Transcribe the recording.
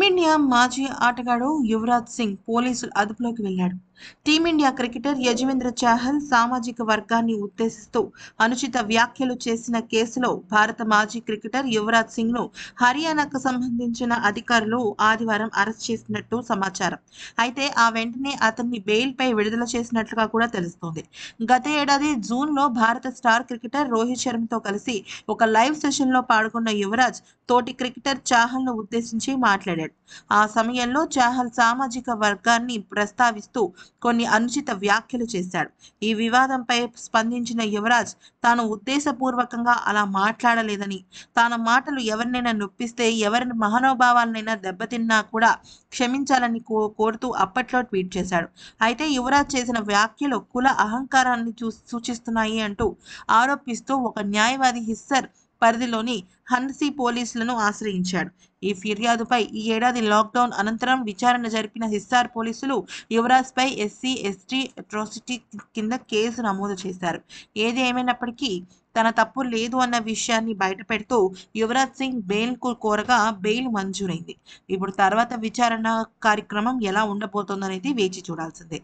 team India మాజీ ఆటగాడు యువరాజ్ సింగ్ పోలీసులు అదుపులోకి వెళ్ళాడు టీమిండియా క్రికెటర్ యజవేంద్ర చాహల్ సామాజిక వర్గాన్ని ఉద్దేశిస్తూ అనుచిత వ్యాఖ్యలు చేసిన కేసులో భారత మాజీ క్రికెటర్ యువరాజ్ సింగ్ ను హర్యానాకు సంబంధించిన అధికారులు ఆదివారం అరెస్ట్ చేసినట్టు సమాచారం అయితే ఆ వెంటనే అతన్ని బెయిల్ పై విడుదల చేసినట్లుగా కూడా తెలుస్తోంది గత ఏడాది జూన్ లో భారత స్టార్ క్రికెటర్ రోహిత్ శర్మతో కలిసి ఒక లైవ్ సెషన్ లో పాల్గొన్న యువరాజ్ తోటి క్రికెటర్ చాహల్ ను ఉద్దేశించి మాట్లాడాడు ఆ సమయంలో చాహల్ సామాజిక వర్గాన్ని ప్రస్తావిస్తూ కొన్ని అనుచిత వ్యాఖ్యలు చేశాడు ఈ వివాదంపై స్పందించిన యువరాజ్ తాను ఉద్దేశపూర్వకంగా అలా మాట్లాడలేదని తన మాటలు ఎవరినైనా నొప్పిస్తే ఎవరిని మహానుభావాలనైనా దెబ్బతిన్నా కూడా క్షమించాలని కో కోరుతూ అప్పట్లో ట్వీట్ చేశాడు అయితే యువరాజ్ చేసిన వ్యాఖ్యలు కుల అహంకారాన్ని చూ సూచిస్తున్నాయి అంటూ ఆరోపిస్తూ ఒక న్యాయవాది హిస్సర్ పరిధిలోని హన్సీ పోలీసులను ఆశ్రయించాడు ఈ ఫిర్యాదుపై ఈ ఏడాది లాక్డౌన్ అనంతరం విచారణ జరిపిన హిస్సార్ పోలీసులు యువరాజ్పై ఎస్సీ ఎస్టీ అట్రాసిటీ కింద కేసు నమోదు చేశారు ఏది ఏమైనప్పటికీ తన తప్పు లేదు అన్న విషయాన్ని బయటపెడుతూ యువరాజ్ సింగ్ బెయిల్ కు కోరగా బెయిల్ మంజూరైంది ఇప్పుడు తర్వాత విచారణ కార్యక్రమం ఎలా ఉండబోతోందనేది వేచి చూడాల్సిందే